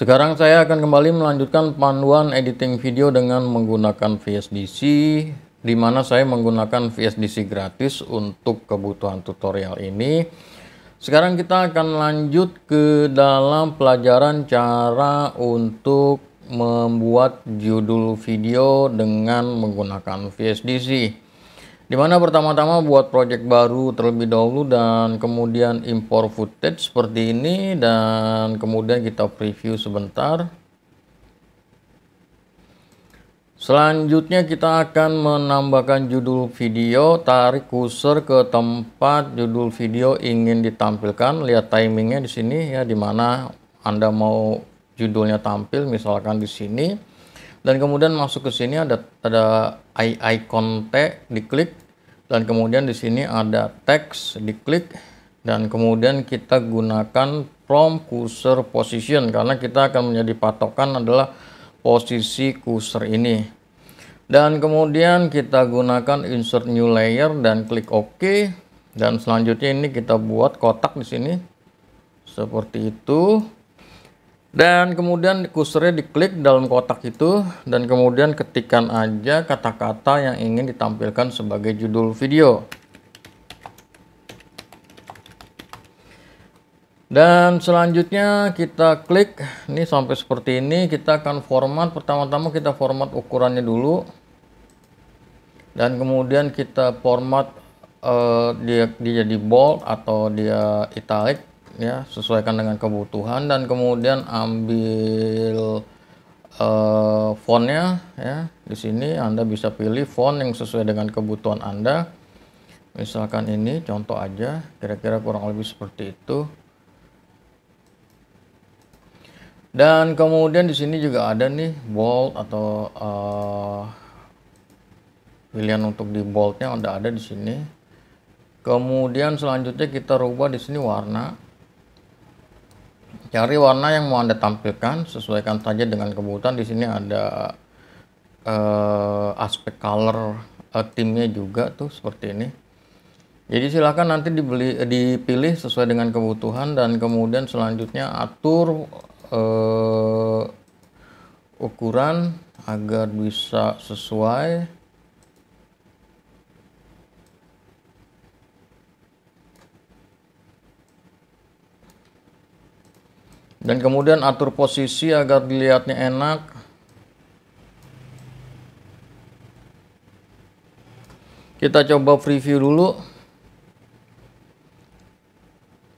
Sekarang saya akan kembali melanjutkan panduan editing video dengan menggunakan VSDC di mana saya menggunakan VSDC gratis untuk kebutuhan tutorial ini. Sekarang kita akan lanjut ke dalam pelajaran cara untuk membuat judul video dengan menggunakan VSDC. Dimana pertama-tama buat project baru terlebih dahulu dan kemudian import footage seperti ini dan kemudian kita preview sebentar. Selanjutnya kita akan menambahkan judul video, tarik cursor ke tempat judul video ingin ditampilkan. Lihat timingnya di sini ya, di mana Anda mau judulnya tampil, misalkan di sini dan kemudian masuk ke sini ada ada icon T diklik dan kemudian di sini ada teks diklik dan kemudian kita gunakan from cursor position karena kita akan menjadi patokan adalah posisi cursor ini dan kemudian kita gunakan insert new layer dan klik OK dan selanjutnya ini kita buat kotak di sini seperti itu dan kemudian kursornya diklik dalam kotak itu dan kemudian ketikkan aja kata-kata yang ingin ditampilkan sebagai judul video. Dan selanjutnya kita klik ini sampai seperti ini kita akan format pertama-tama kita format ukurannya dulu dan kemudian kita format uh, dia dia jadi bold atau dia italic ya sesuaikan dengan kebutuhan dan kemudian ambil uh, fontnya ya di sini Anda bisa pilih font yang sesuai dengan kebutuhan Anda misalkan ini contoh aja kira-kira kurang lebih seperti itu dan kemudian di sini juga ada nih bold atau uh, pilihan untuk di boldnya udah ada di sini kemudian selanjutnya kita rubah di sini warna Cari warna yang mau Anda tampilkan, sesuaikan saja dengan kebutuhan. Di sini ada uh, aspek color uh, eh, timnya juga tuh seperti ini. Jadi silahkan nanti dibeli, eh, dipilih sesuai dengan kebutuhan dan kemudian selanjutnya atur uh, ukuran agar bisa sesuai dan kemudian atur posisi agar dilihatnya enak kita coba preview dulu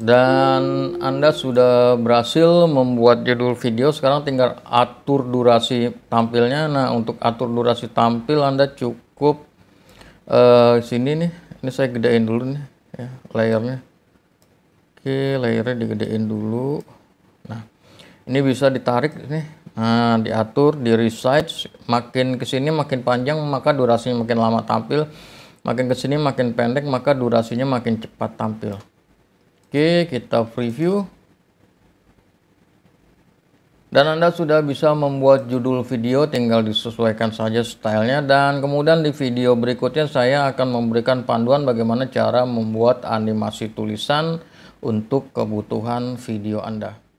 dan anda sudah berhasil membuat judul video sekarang tinggal atur durasi tampilnya nah untuk atur durasi tampil anda cukup uh, sini nih ini saya gedein dulu nih ya, layarnya oke layarnya digedein dulu ini bisa ditarik nih nah, diatur di resize makin kesini makin panjang maka durasinya makin lama tampil makin kesini makin pendek maka durasinya makin cepat tampil oke kita preview dan Anda sudah bisa membuat judul video tinggal disesuaikan saja stylenya dan kemudian di video berikutnya saya akan memberikan panduan bagaimana cara membuat animasi tulisan untuk kebutuhan video Anda.